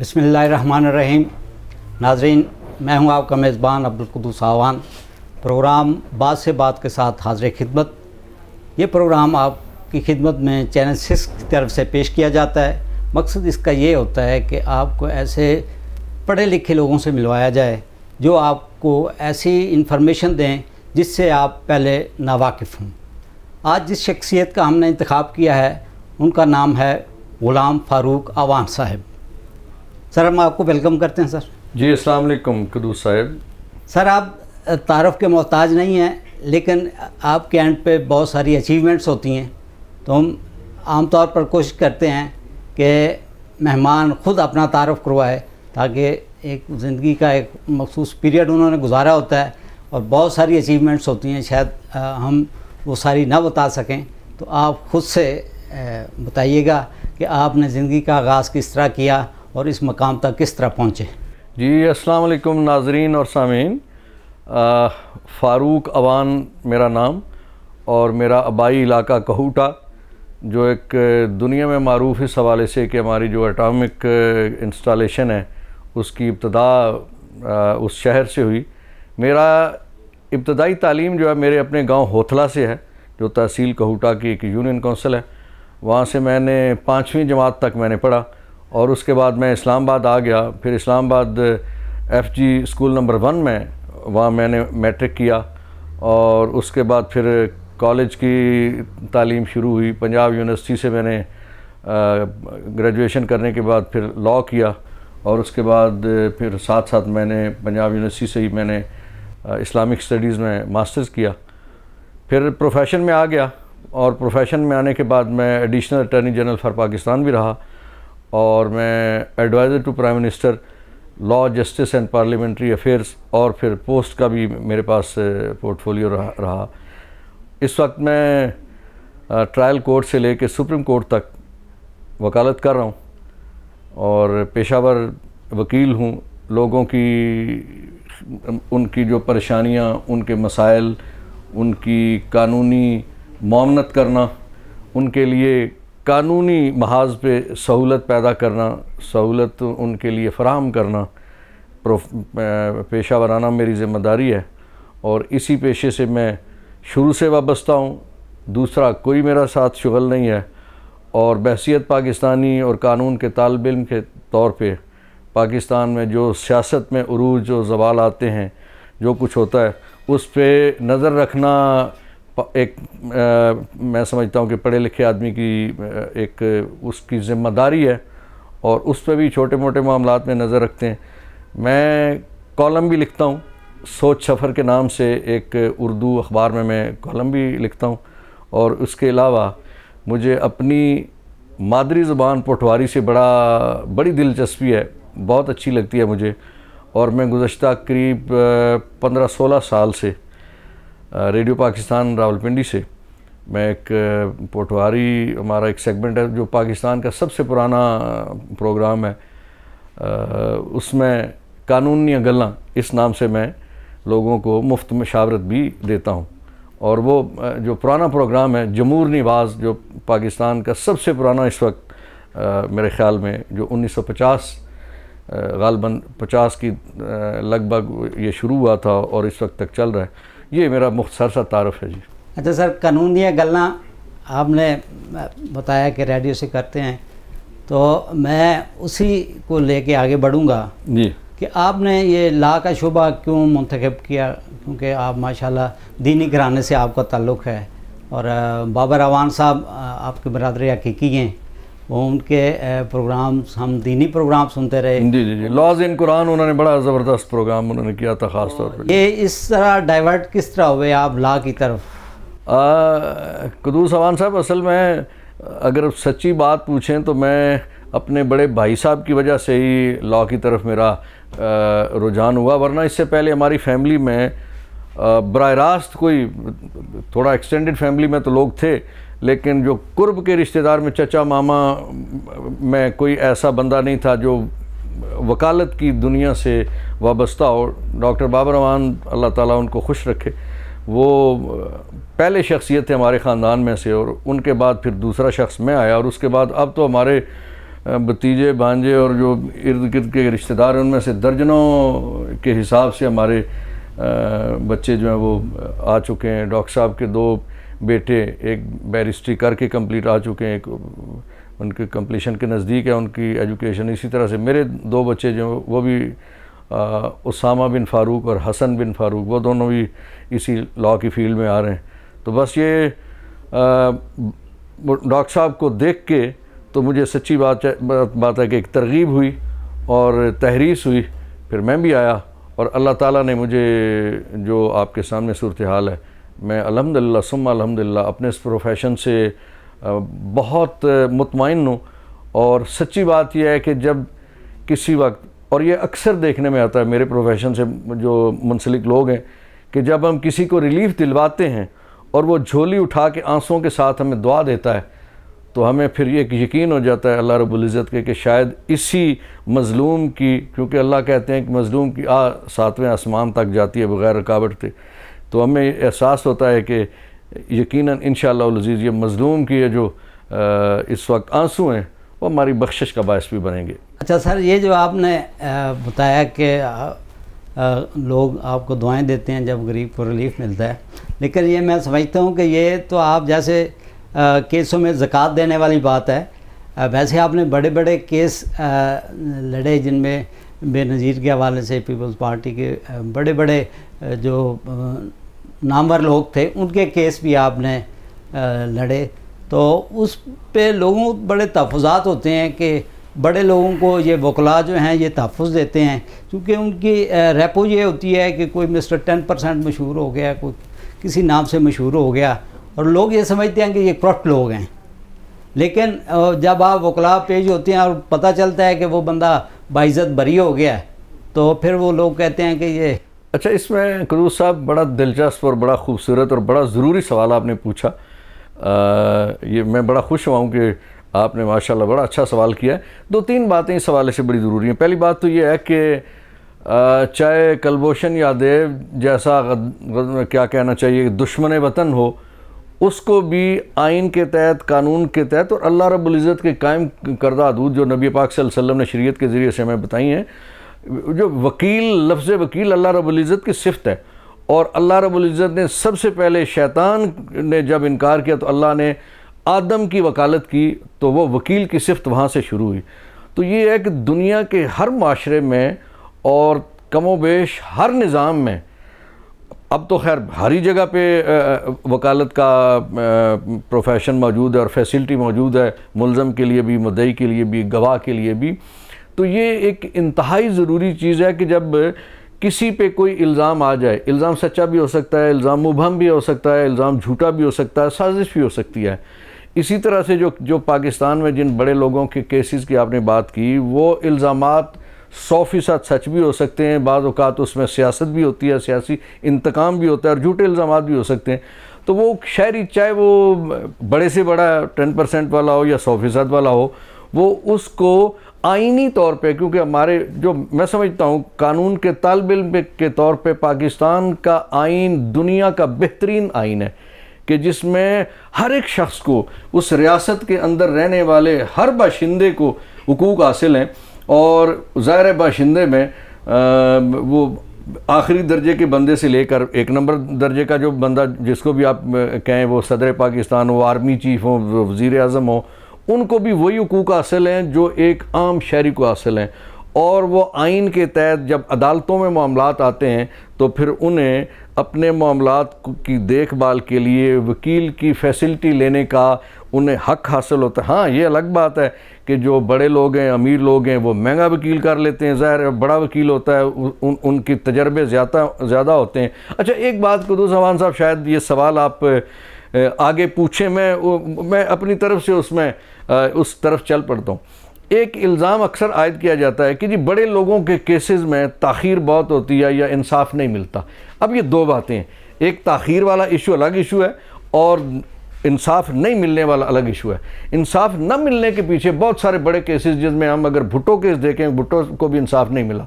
बसमीम नाजरीन मैं हूं आपका मेज़बान अब्दुलकदूस आवान प्रोग्राम बात से बात के साथ हाजिर खिदमत ये प्रोग्राम आपकी खिदमत में चैनल सिक्स की तरफ से पेश किया जाता है मकसद इसका ये होता है कि आपको ऐसे पढ़े लिखे लोगों से मिलवाया जाए जो आपको ऐसी इन्फॉर्मेशन दें जिससे आप पहले नावाकिफ़ हों आज जिस शख्सियत का हमने इंतखब किया है उनका नाम है ग़ुलाम फ़ारूक आवान साहब सर हम आपको वेलकम करते हैं सर जी अस्सलाम वालेकुम कदूस साहब सर आप तारफ़ के मोहताज नहीं हैं लेकिन आपके एंड पे बहुत सारी अचीवमेंट्स होती हैं तो हम आमतौर पर कोशिश करते हैं कि मेहमान ख़ुद अपना तारफ़ करवाए ताकि एक ज़िंदगी का एक मखसूस पीरियड उन्होंने गुजारा होता है और बहुत सारी अचीवमेंट्स होती हैं शायद हम वो सारी ना बता सकें तो आप ख़ुद से बताइएगा कि आपने ज़िंदगी का आगाज़ किस तरह किया और इस मकाम तक किस तरह पहुँचे जी अस्सलाम वालेकुम नाजरीन और सामीन फ़ारूक अवान मेरा नाम और मेरा आबाई इलाका कहूटा जो एक दुनिया में मरूफ इस हवाले से कि हमारी जो एटॉमिक इंस्टॉलेशन है उसकी इब्तदा उस शहर से हुई मेरा इब्तदाई तालीम जो है मेरे अपने गांव होथला से है जो तहसील कहूटा की एक यूनियन कौंसिल है वहाँ से मैंने पाँचवीं जमात तक मैंने पढ़ा और उसके बाद मैं इस्लामाबाद आ गया फिर Islamabad F G school number one में वहाँ मैंने मैट्रिक किया और उसके बाद फिर कॉलेज की तालीम शुरू हुई पंजाब यूनिवर्सिटी से मैंने ग्रेजुएशन करने के बाद फिर लॉ किया और उसके बाद फिर साथ साथ मैंने पंजाब यूनिवर्सिटी से ही मैंने इस्लामिक स्टडीज़ में मास्टर्स किया फिर प्रोफेशन में आ गया और प्रोफेशन में आने के बाद मैं additional attorney general for Pakistan भी रहा और मैं adviser to prime minister law justice and parliamentary affairs और फिर पोस्ट का भी मेरे पास पोर्टफोलियो uh, रहा रहा इस वक्त मैं ट्रायल uh, कोर्ट से लेकर सुप्रीम कोर्ट तक वकालत कर रहा हूँ और पेशावर वकील हूँ लोगों की उनकी जो परेशानियाँ उनके मसाइल उनकी कानूनी मामनत करना उनके लिए कानूनी महाज पे सहूलत पैदा करना सहूलत उनके लिए फ़राम करना पेशा वराना मेरी ज़िम्मेदारी है और इसी पेशे से मैं शुरू से वाबस्ता हूँ दूसरा कोई मेरा साथ शुगल नहीं है और बहसीत पाकिस्तानी और कानून के तालब इम के तौर पर पाकिस्तान में जो सियासत में अरूज और जवाल आते हैं जो कुछ होता है उस पर नज़र रखना एक आ, मैं समझता हूँ कि पढ़े लिखे आदमी की एक उसकी ज़िम्मेदारी है और उस पर भी छोटे मोटे मामला में नज़र रखते हैं मैं कॉलम भी लिखता हूँ सोच सफ़र के नाम से एक उर्दू अखबार में मैं कॉलम भी लिखता हूँ और उसके अलावा मुझे अपनी मादरी ज़बान पटवारी से बड़ा बड़ी दिलचस्पी है बहुत अच्छी लगती है मुझे और मैं गुज्त करीब पंद्रह सोलह साल से रेडियो पाकिस्तान रावलपिंडी से मैं एक पोटवारी हमारा एक सेगमेंट है जो पाकिस्तान का सबसे पुराना प्रोग्राम है आ, उसमें कानूनी गल्ला इस नाम से मैं लोगों को मुफ्त मशावरत भी देता हूँ और वो जो पुराना प्रोग्राम है जमूर नवाज जो पाकिस्तान का सबसे पुराना इस वक्त आ, मेरे ख्याल में जो 1950 गालबन 50 की लगभग ये शुरू हुआ था और इस वक्त तक चल रहा है ये मेरा मुख्तर सा तारफ़ है जी अच्छा सर कानून दिया गल आपने बताया कि रेडियो से करते हैं तो मैं उसी को लेके आगे बढ़ूँगा जी कि आपने ये ला का शुबा क्यों मंतखब किया क्योंकि आप माशाल्लाह दीनी घराने से आपका ताल्लुक़ है और बाबर अवान साहब आपके बरदरी हकीकी हैं वो उनके प्रोग्राम्स हम दीनी प्रोग्राम सुनते रहे जी जी जी लॉज इन कुरान उन्होंने बड़ा ज़बरदस्त प्रोग्राम उन्होंने किया था ख़ास तौर पर ये इस तरह डाइवर्ट किस तरह हुए आप ला की तरफ कदूस अवान साहब असल में अगर सच्ची बात पूछें तो मैं अपने बड़े भाई साहब की वजह से ही लॉ की तरफ मेरा रुझान हुआ वरना इससे पहले हमारी फैमिली में बर रास्त कोई थोड़ा एक्सटेंडेड फैमिली में तो लोग थे लेकिन जो कुर्ब के रिश्तेदार में चचा मामा में कोई ऐसा बंदा नहीं था जो वकालत की दुनिया से वाबस्ता हो डॉक्टर बाबर रमान अल्लाह ताला उनको खुश रखे वो पहले शख्सियत थे हमारे ख़ानदान में से और उनके बाद फिर दूसरा शख्स मैं आया और उसके बाद अब तो हमारे भतीजे भांजे और जो इर्द गिर्द के रिश्तेदार हैं उनमें से दर्जनों के हिसाब से हमारे बच्चे जो हैं वो आ चुके हैं डॉक्टर साहब के दो बेटे एक बैरिस्ट्री करके कंप्लीट आ चुके हैं एक उनके कंप्लीशन के नज़दीक है उनकी एजुकेशन इसी तरह से मेरे दो बच्चे जो वो भी उसामा बिन फारूक और हसन बिन फारूक वो दोनों भी इसी लॉ की फील्ड में आ रहे हैं तो बस ये डॉक्टर साहब को देख के तो मुझे सच्ची बात बात है कि एक तरगीब हुई और तहरीस हुई फिर मैं भी आया और अल्लाह ताला ने मुझे जो आपके सामने सूरत हाल है मैं अलहमदिल्ला सुम अलहमदिल्ला अपने इस प्रोफेशन से बहुत मुतमिन हूँ और सच्ची बात यह है कि जब किसी वक्त और ये अक्सर देखने में आता है मेरे प्रोफेशन से जो मुंसलिक लोग हैं कि जब हम किसी को रिलीफ़ दिलवाते हैं और वो झोली उठा के आंसुओं के साथ हमें दुआ देता है तो हमें फिर ये यकीन हो जाता है अल्लाह रबुल्ज़त के कि शायद इसी मज़लूम की क्योंकि अल्लाह कहते हैं कि मज़लूम की आ सातवें आसमान तक जाती है बग़ैर रुकावट के तो हमें एहसास होता है कि यकीनन इन शजीज़ ये मज़लूम की जो आ, इस वक्त आंसू हैं वो हमारी बख्शिश का बायस भी बनेंगे अच्छा सर ये जो आपने बताया कि लोग आपको दुआएं देते हैं जब गरीब को रिलीफ मिलता है लेकिन ये मैं समझता हूँ कि ये तो आप जैसे केसों में ज़क़़त देने वाली बात है वैसे आपने बड़े बड़े केस लड़े जिनमें बेनज़ीर के हवाले से पीपल्स पार्टी के बड़े बड़े जो नामवर लोग थे उनके केस भी आपने लड़े तो उस पर लोगों बड़े तहफ़ात होते हैं कि बड़े लोगों को ये वकला जो हैं ये तहफ़ देते हैं क्योंकि उनकी रेपो ये होती है कि कोई मिस्टर टेन परसेंट मशहूर हो गया कोई किसी नाम से मशहूर हो गया और लोग ये समझते हैं कि ये क्रॉट लोग हैं लेकिन जब आप वकला पेश होते हैं और पता चलता है कि वो बंदा बाइज़त बरी हो गया तो फिर वो लोग कहते हैं कि ये अच्छा इसमें करूज साहब बड़ा दिलचस्प और बड़ा खूबसूरत और बड़ा ज़रूरी सवाल आपने पूछा आ, ये मैं बड़ा खुश हुआ हूँ कि आपने माशाल्लाह बड़ा अच्छा सवाल किया है दो तीन बातें इस सवाले से बड़ी ज़रूरी हैं पहली बात तो ये है कि चाहे कलभूषण यादव जैसा क्या कहना चाहिए दुश्मन वतन हो उसको भी आइन के तहत कानून के तहत और अल्लाह रबुल्ज़त के कायम करदा दूध जो नबी पाक सल्लम ने शरीत के ज़रिए से हमें बताई हैं जो वकील लफ्ज़ वकील अल्लाह रबुल्ज़त की सिफत है और अल्लाह रबुल्ज़त ने सबसे पहले शैतान ने जब इनकार किया तो अल्लाह ने आदम की वकालत की तो वह वकील की सिफत वहाँ से शुरू हुई तो ये है कि दुनिया के हर माशरे में और कमो बेश हर निज़ाम में अब तो खैर हर ही जगह पे वकालत का प्रोफेशन मौजूद है और फैसिलिटी मौजूद है मुलम के लिए भी मदई के लिए भी गवाह के लिए भी तो ये एक इंतहाई ज़रूरी चीज़ है कि जब किसी पे कोई इल्ज़ाम आ जाए इल्ज़ाम सच्चा भी हो सकता है इल्ज़ाम मुबहम भी हो सकता है इल्ज़ाम झूठा भी हो सकता है साजिश भी हो सकती है इसी तरह से जो जो पाकिस्तान में जिन बड़े लोगों के केसेस की आपने बात की वो इल्ज़ाम सौ फ़ीसद सच भी हो सकते हैं बाद अवत उसमें सियासत भी होती है सियासी इंतकाम भी होता है और झूठे इल्ज़ाम भी हो सकते हैं तो वो शहरी चाहे वो बड़े से बड़ा टेन परसेंट वाला हो या सौ फ़ीसद वाला हो वो उसको आइनी तौर पे क्योंकि हमारे जो मैं समझता हूँ कानून के तालब इम के तौर पे पाकिस्तान का आइन दुनिया का बेहतरीन आइन है कि जिसमें हर एक शख्स को उस रियासत के अंदर रहने वाले हर बाशिंदे को हकूक हासिल हैं और ज़ाहिर बाशिंदे में आ, वो आखिरी दर्जे के बंदे से लेकर एक नंबर दर्जे का जो बंदा जिसको भी आप कहें वो सदर पाकिस्तान हो आर्मी चीफ हो वज़ी अजम हो उनको भी वही हकूक हासिल हैं जो एक आम शहरी को हासिल हैं और वो आइन के तहत जब अदालतों में मामला आते हैं तो फिर उन्हें अपने मामला की देखभाल के लिए वकील की फैसिलिटी लेने का उन्हें हक हासिल होता है हाँ ये अलग बात है कि जो बड़े लोग हैं अमीर लोग हैं वो महंगा वकील कर लेते हैं ज़ाहिर बड़ा वकील होता है उन उनके तजर्बे ज़्यादा ज़्यादा होते हैं अच्छा एक बात कुदू सवान तो साहब शायद ये सवाल आप आगे पूछे मैं मैं अपनी तरफ से उसमें उस तरफ चल पड़ता हूँ एक इल्ज़ाम अक्सर आयद किया जाता है कि जी बड़े लोगों के केसेस में ताखीर बहुत होती है या इंसाफ नहीं मिलता अब ये दो बातें हैं एक ताखीर वाला इशू अलग इशू है और इंसाफ नहीं मिलने वाला अलग इशू है इंसाफ न मिलने के पीछे बहुत सारे बड़े केसेस जिसमें हम अगर भुट्टो केस देखें भुट्टो को भी इंसाफ नहीं मिला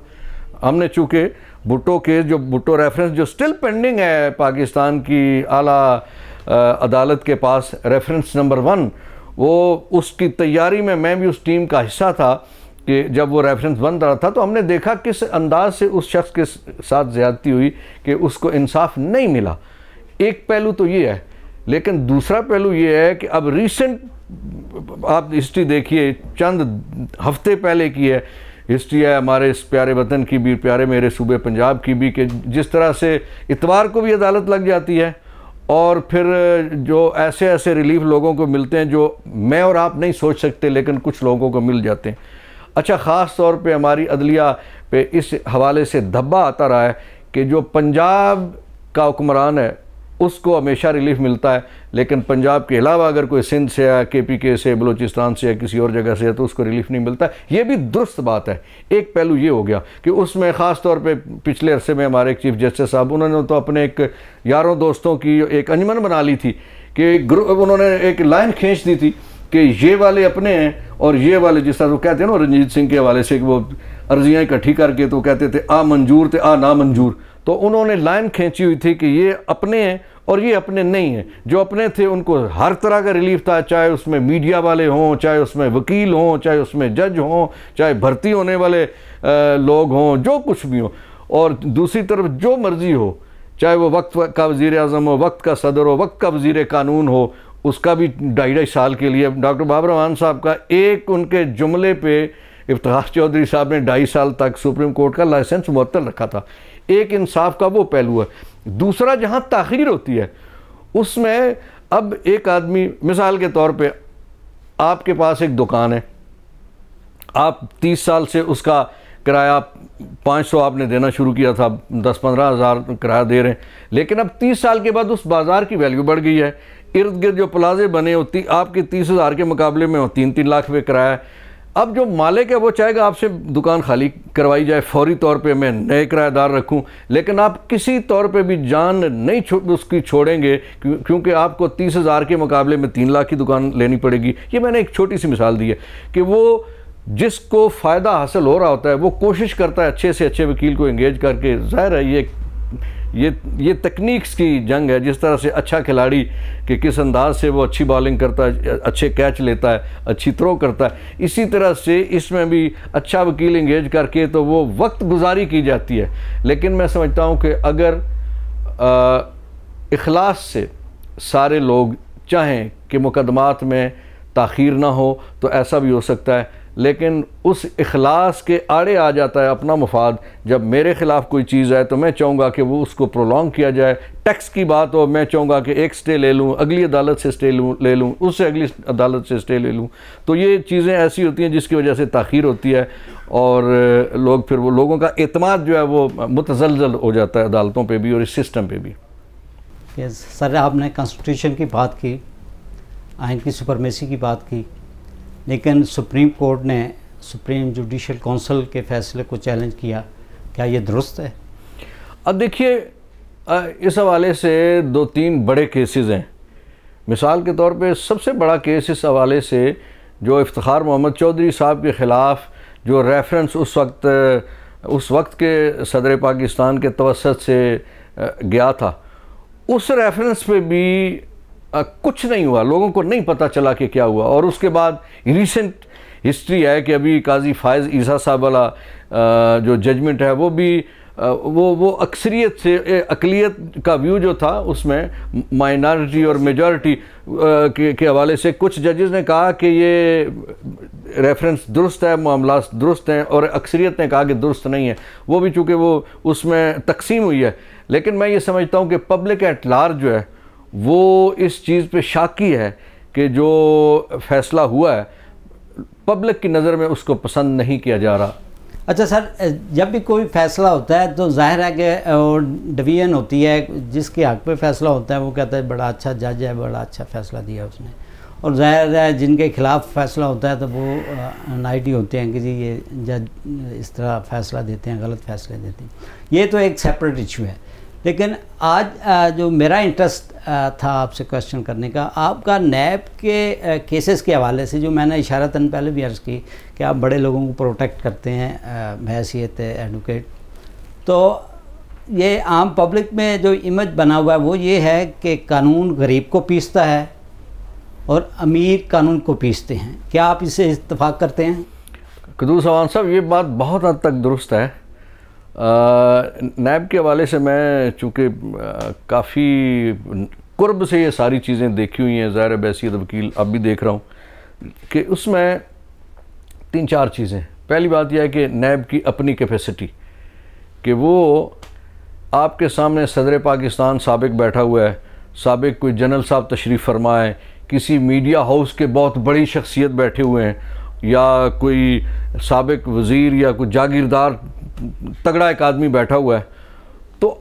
हमने चूँकि भुट्टो केस जो भुट्टो रेफरेंस जो स्टिल पेंडिंग है पाकिस्तान की आला अदालत के पास रेफरेंस नंबर वन वो उसकी तैयारी में मैं भी उस टीम का हिस्सा था कि जब वो रेफरेंस बन रहा था तो हमने देखा किस अंदाज से उस शख्स के साथ ज़्यादती हुई कि उसको इंसाफ नहीं मिला एक पहलू तो ये है लेकिन दूसरा पहलू ये है कि अब रीसेंट आप हिस्ट्री देखिए चंद हफ्ते पहले की है हिस्ट्री है हमारे इस प्यारे वतन की भी प्यारे मेरे सूबे पंजाब की भी कि जिस तरह से इतवार को भी अदालत लग जाती है और फिर जो ऐसे ऐसे रिलीफ लोगों को मिलते हैं जो मैं और आप नहीं सोच सकते लेकिन कुछ लोगों को मिल जाते हैं अच्छा ख़ास तौर पे हमारी अदलिया पे इस हवाले से धब्बा आता रहा है कि जो पंजाब का हुक्मरान है उसको हमेशा रिलीफ मिलता है लेकिन पंजाब के अलावा अगर कोई सिंध से या के पी के से बलूचिस्तान से या किसी और जगह से है तो उसको रिलीफ नहीं मिलता ये भी दुरुस्त बात है एक पहलू ये हो गया कि उसमें ख़ास तौर पे पिछले अरसे में हमारे एक चीफ जस्टिस साहब उन्होंने तो अपने एक यारों दोस्तों की एक अंजमन बना ली थी कि उन्होंने एक लाइन खींच दी थी कि ये वाले अपने हैं और ये वाले जिस तरह वो कहते हैं ना रंजीत सिंह के हवाले से कि वो अर्जियाँ इकट्ठी करके तो कहते थे आ मंजूर थे आ ना मंजूर तो उन्होंने लाइन खींची हुई थी कि ये अपने हैं और ये अपने नहीं हैं जो अपने थे उनको हर तरह का रिलीफ था चाहे उसमें मीडिया वाले हों चाहे उसमें वकील हों चाहे उसमें जज हों चाहे भर्ती होने वाले लोग हों जो कुछ भी हों और दूसरी तरफ जो मर्ज़ी हो चाहे वो वक्त का वजीर अजम हो वक्त का सदर हो वक्त का वज़ी कानून हो उसका भी ढाई ढाई साल के लिए डॉक्टर बाबर रहान साहब का एक उनके जुमले पे इफ्तार चौधरी साहब ने ढाई साल तक सुप्रीम कोर्ट का लाइसेंस मुअत्तल रखा था एक इंसाफ का वो पहलू है दूसरा जहाँ तखीर होती है उसमें अब एक आदमी मिसाल के तौर पे आपके पास एक दुकान है आप तीस साल से उसका किराया पाँच सौ आपने देना शुरू किया था दस पंद्रह हज़ार किराया दे रहे हैं लेकिन अब तीस साल के बाद उस बाज़ार की वैल्यू बढ़ गई है इर्द गिर्द जो प्लाजे बने होती आपके तीस हज़ार के मुकाबले में हो तीन तीन लाख रुपये किराया अब जो मालिक है वो चाहेगा आपसे दुकान खाली करवाई जाए फौरी तौर पे मैं नए किराएदार रखूं लेकिन आप किसी तौर पे भी जान नहीं छो, उसकी छोड़ेंगे क्योंकि आपको तीस हज़ार के मुकाबले में तीन लाख की दुकान लेनी पड़ेगी ये मैंने एक छोटी सी मिसाल दी है कि वो जिसको फ़ायदा हासिल हो रहा होता है वो कोशिश करता है अच्छे से अच्छे वकील को इंगेज करके ज़ाहिर है ये ये ये तकनीक्स की जंग है जिस तरह से अच्छा खिलाड़ी कि किस अंदाज से वो अच्छी बॉलिंग करता है अच्छे कैच लेता है अच्छी थ्रो करता है इसी तरह से इसमें भी अच्छा वकील इंगेज करके तो वो वक्त गुजारी की जाती है लेकिन मैं समझता हूँ कि अगर अखलास से सारे लोग चाहें कि मुकदमात में तखीर ना हो तो ऐसा भी हो सकता है लेकिन उस अखलास के आड़े आ जाता है अपना मफाद जब मेरे ख़िलाफ़ कोई चीज़ आए तो मैं चाहूँगा कि वो उसको प्रोलॉन्ग किया जाए टैक्स की बात हो मैं चाहूँगा कि एक स्टे ले लूँ अगली अदालत से स्टे लूँ ले लूँ उससे अगली अदालत से स्टे ले लूँ तो ये चीज़ें ऐसी होती हैं जिसकी वजह से तखीर होती है और लोग फिर वो लोगों का अतमाद जो है वो मुतजलजल हो जाता है अदालतों पर भी और इस सिस्टम पर भी सर आपने कॉन्स्टिट्यूशन की बात की आइन की सुपरमेसी की बात की लेकिन सुप्रीम कोर्ट ने सुप्रीम जुडिशल काउंसिल के फैसले को चैलेंज किया क्या ये दुरुस्त है अब देखिए इस हवाले से दो तीन बड़े केसेस हैं मिसाल के तौर पे सबसे बड़ा केस इस हवाले से जो इफ्तार मोहम्मद चौधरी साहब के ख़िलाफ़ जो रेफरेंस उस वक्त उस वक्त के सदर पाकिस्तान के तवसत से गया था उस रेफरेंस पे भी कुछ नहीं हुआ लोगों को नहीं पता चला कि क्या हुआ और उसके बाद रिसेंट हिस्ट्री है कि अभी काजी फायज़ ईसा साहब वाला जो जजमेंट है वो भी वो वो अक्सरियत से अकलीत का व्यू जो था उसमें माइनॉरिटी और मेजॉरिटी के, के हवाले से कुछ जजेस ने कहा कि ये रेफरेंस दुरुस्त है मामला दुरुस्त हैं और अक्सरियत ने कहा कि दुरुस्त नहीं है वो भी चूँकि वो उसमें तकसीम हुई है लेकिन मैं ये समझता हूँ कि पब्लिक एट लार्ज जो है वो इस चीज़ पे शाकी है कि जो फैसला हुआ है पब्लिक की नज़र में उसको पसंद नहीं किया जा रहा अच्छा सर जब भी कोई फैसला होता है तो जाहिर है कि डिवीजन होती है जिसके हक पे फैसला होता है वो कहता है बड़ा अच्छा जज है बड़ा अच्छा फैसला दिया उसने और जाहिर है जिनके खिलाफ फैसला होता है तो वो नाइटी होते हैं कि जी ये जज इस तरह फैसला देते हैं गलत फैसले देते हैं ये तो एक सेपरेट इशू है लेकिन आज जो मेरा इंटरेस्ट था आपसे क्वेश्चन करने का आपका नैब के केसेस के हवाले से जो मैंने इशारा तन पहले भी अर्ज़ की कि आप बड़े लोगों को प्रोटेक्ट करते हैं बहसीत एडवोकेट तो ये आम पब्लिक में जो इमेज बना हुआ है वो ये है कि कानून गरीब को पीसता है और अमीर कानून को पीसते हैं क्या आप इसे इतफाक़ करते हैं कदूर सवान साहब ये बात बहुत हद तक दुरुस्त है नैब के हवाले से मैं चूँकि काफ़ी कुर्ब से ये सारी चीज़ें देखी हुई हैं ज़ाहिर बैसीत वकील अब भी देख रहा हूँ कि उसमें तीन चार चीज़ें पहली बात यह है कि नैब की अपनी कैपेसिटी कि वो आपके सामने सदर पाकिस्तान सबक बैठा हुआ है सबक कोई जनरल साहब तशरीफ़ फरमाए किसी मीडिया हाउस के बहुत बड़ी शख्सियत बैठे हुए हैं या कोई सबक वज़ी या कोई जागीरदार तगड़ा एक आदमी बैठा हुआ है तो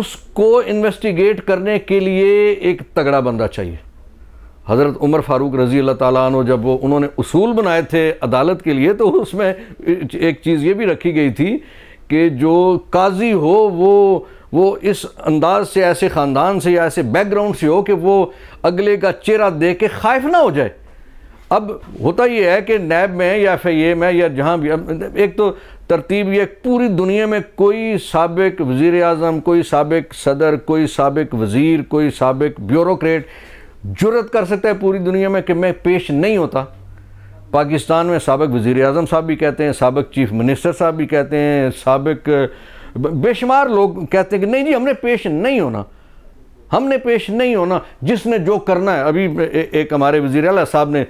उसको इन्वेस्टिगेट करने के लिए एक तगड़ा बंदा चाहिए हज़रत उमर फारूक रज़ी अल्लाह ताली जब वो उन्होंने उसूल बनाए थे अदालत के लिए तो उसमें एक चीज़ ये भी रखी गई थी कि जो काजी हो वो वो इस अंदाज से ऐसे ख़ानदान से या ऐसे बैकग्राउंड से हो कि वो अगले का चेहरा दे के खाइफ ना हो जाए अब होता ये है कि नैब में या एफ आई ए में या जहाँ भी एक तो तरतीब ये पूरी दुनिया में कोई सबक वज़ी अजम कोई सबक सदर कोई सबक वज़ी कोई सबक ब्यूरोट जरूरत कर सकता है पूरी दुनिया में कि मैं पेश नहीं होता पाकिस्तान में सबक वज़ी अजम साहब भी कहते हैं सबक चीफ़ मिनिस्टर साहब भी कहते हैं सबक बेशुमार लोग कहते हैं कि नहीं जी हमने पेश नहीं होना हमने पेश नहीं होना जिसने जो करना है अभी ए, एक हमारे वजीर अला साहब ने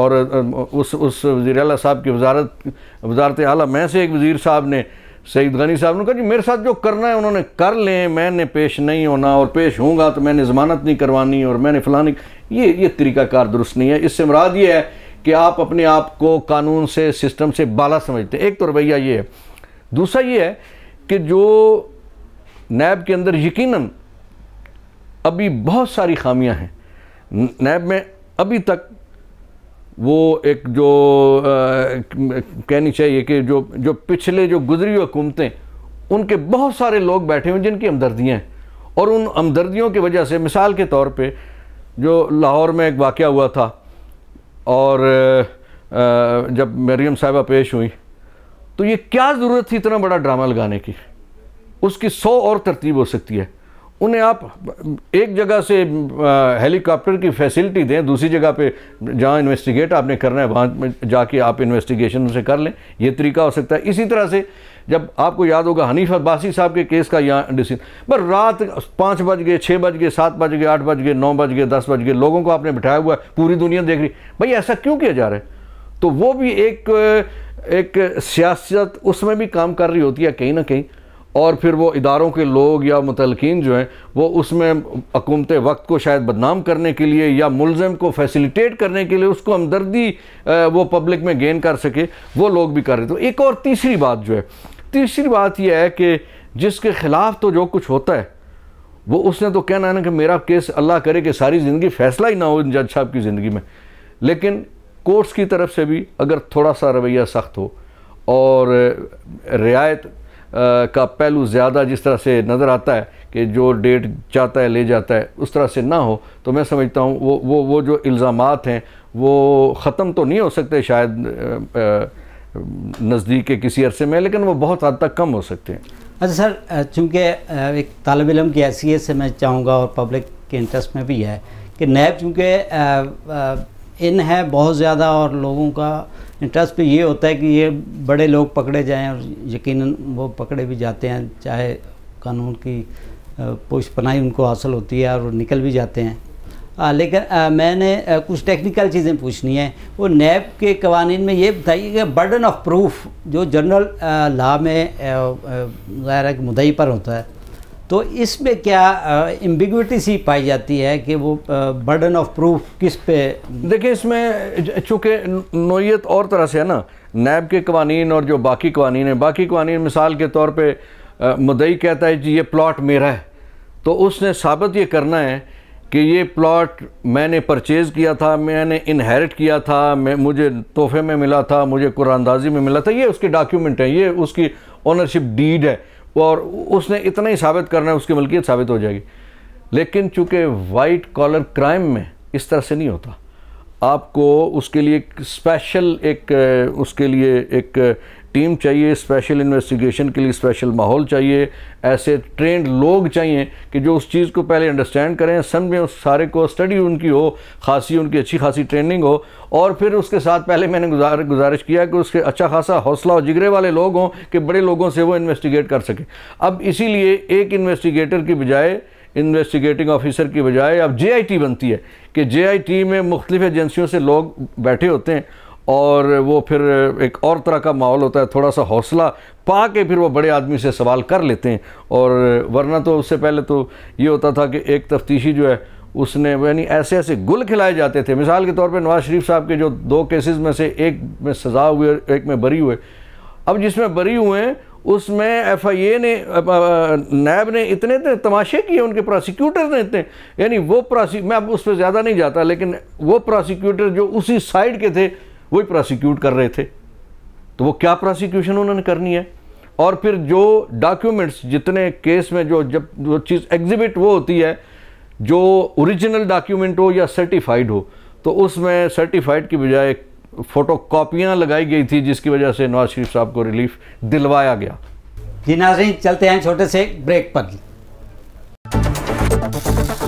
और उस उस वजीर अला साहब की वजारत वजारत अली मैं से एक वज़ी साहब ने सईद गनी साहब ने कहा जी मेरे साथ जो करना है उन्होंने कर लें मैंने पेश नहीं होना और पेश होऊंगा तो मैंने ज़मानत नहीं करवानी और मैंने फ़लानी ये ये तरीक़ाकार दुरुस्त नहीं है इससे मराद ये है कि आप अपने आप को कानून से सिस्टम से बाला समझते एक तो रवैया ये है दूसरा ये है कि जो नैब के अंदर यकीनन अभी बहुत सारी खामियां हैं नैब में अभी तक वो एक जो आ, कहनी चाहिए कि जो जो पिछले जो गुजरी हुकूमतें उनके बहुत सारे लोग बैठे हुए जिनकी हमदर्दियाँ हैं और उन हमदर्दियों की वजह से मिसाल के तौर पे जो लाहौर में एक वाक़ हुआ था और आ, जब मरीम साहिबा पेश हुई तो ये क्या ज़रूरत थी इतना बड़ा ड्रामा लगाने की उसकी सौ और तरतीब हो सकती है उन्हें आप एक जगह से हेलीकॉप्टर की फैसिलिटी दें दूसरी जगह पे जहाँ इन्वेस्टिगेट आपने करना है वहाँ जाके आप इन्वेस्टिगेशन उनसे कर लें ये तरीका हो सकता है इसी तरह से जब आपको याद होगा हनीफ अब्बासी साहब के केस का यहाँ डिसीजन पर रात पाँच बज गए छः बज गए सात बज गए आठ बज गए नौ बज गए दस बज गए लोगों को आपने बिठाया हुआ है पूरी दुनिया देख रही भाई ऐसा क्यों किया जा रहा है तो वो भी एक एक सियासत उसमें भी काम कर रही होती है कहीं ना कहीं और फिर वो इदारों के लोग या मुतलकिन जो हैं वो उसमें हकूमत वक्त को शायद बदनाम करने के लिए या मुलम को फैसिलिटेट करने के लिए उसको हमदर्दी वो पब्लिक में गेन कर सके वो लोग भी कर रहे थे तो एक और तीसरी बात जो है तीसरी बात यह है कि जिसके ख़िलाफ़ तो जो कुछ होता है वो उसने तो कहना है ना कि मेरा केस अल्लाह करे कि सारी ज़िंदगी फ़ैसला ही ना हो जज साहब की ज़िंदगी में लेकिन कोर्ट्स की तरफ से भी अगर थोड़ा सा रवैया सख्त हो और रियायत का पहलू ज़्यादा जिस तरह से नज़र आता है कि जो डेट जाता है ले जाता है उस तरह से ना हो तो मैं समझता हूँ वो वो वो जो इल्ज़ाम हैं वो ख़त्म तो नहीं हो सकते शायद नज़दीक के किसी अरसे में लेकिन वो बहुत हद तक कम हो सकते हैं अच्छा सर चूँकि एक तालब इलम की हैसियत से मैं चाहूँगा और पब्लिक के इंटरेस्ट में भी है कि नैब चूँकि इन है बहुत ज़्यादा और लोगों का इंटरेस्ट भी ये होता है कि ये बड़े लोग पकड़े जाएं और यकीन वो पकड़े भी जाते हैं चाहे कानून की पुष्ट उनको हासिल होती है और निकल भी जाते हैं आ, लेकिन आ, मैंने आ, कुछ टेक्निकल चीज़ें पूछनी है वो नैब के कवानीन में ये बताइए कि बर्डन ऑफ प्रूफ जो जनरल लॉ में ज़ाहिर मुदई पर होता है तो इसमें क्या एम्बिग्विटी सी पाई जाती है कि वो बर्डन ऑफ प्रूफ किस पे देखिए इसमें चूँकि नोयत और तरह से है ना नैब के कवानीन और जो बाकी कवानीन है बाकी कवानीन मिसाल के तौर पर मुदई कहता है जी ये प्लाट मेरा है तो उसने साबित ये करना है कि ये प्लाट मैंने परचेज़ किया था मैंने इनहेरिट किया था मैं मुझे तोहफे में मिला था मुझे कुरानदाजी में मिला था ये उसके डॉक्यूमेंट हैं ये उसकी ओनरशिप डीड है और उसने इतना ही साबित करना है उसकी मलकियत साबित हो जाएगी लेकिन चूँकि वाइट कॉलर क्राइम में इस तरह से नहीं होता आपको उसके लिए स्पेशल एक उसके लिए एक टीम चाहिए स्पेशल इन्वेस्टिगेशन के लिए स्पेशल माहौल चाहिए ऐसे ट्रेंड लोग चाहिए कि जो उस चीज़ को पहले अंडरस्टैंड करें समझें उस सारे को स्टडी उनकी हो खासी उनकी अच्छी खासी ट्रेनिंग हो और फिर उसके साथ पहले मैंने गुजार गुजारिश किया कि उसके अच्छा खासा हौसला और जिगरे वाले लोग हों कि बड़े लोगों से वो इन्वेस्टिगेट कर सकें अब इसीलिए एक इन्वेस्टिगेटर की बजाय इन्वेस्टिगेटिंग ऑफिसर की बजाय अब जे बनती है कि जे में मुख्तफ एजेंसियों से लोग बैठे होते हैं और वो फिर एक और तरह का माहौल होता है थोड़ा सा हौसला पा के फिर वो बड़े आदमी से सवाल कर लेते हैं और वरना तो उससे पहले तो ये होता था कि एक तफ्तीशी जो है उसने यानी ऐसे ऐसे गुल खिलाए जाते थे मिसाल के तौर पे नवाज़ शरीफ साहब के जो दो केसेस में से एक में सज़ा हुए एक में बरी हुए अब जिसमें बरी हुए उसमें एफ आई ए ने नैब ने इतने इतने तमाशे किए उनके प्रोसिक्यूटर ने इतने यानी वो प्रोसी मैं अब उस पर ज़्यादा नहीं जाता लेकिन वो प्रोसिक्यूटर जो उसी साइड के थे वही प्रोसिक्यूट कर रहे थे तो वो क्या प्रोसिक्यूशन उन्होंने करनी है और फिर जो डॉक्यूमेंट्स जितने केस में जो जब जो चीज़ एग्जिबिट वो होती है जो ओरिजिनल डॉक्यूमेंट हो या सर्टिफाइड हो तो उसमें सर्टिफाइड की बजाय फ़ोटो कापियाँ लगाई गई थी जिसकी वजह से नवाज शरीफ साहब को रिलीफ दिलवाया गया जी नाजरीन चलते हैं छोटे से ब्रेक पर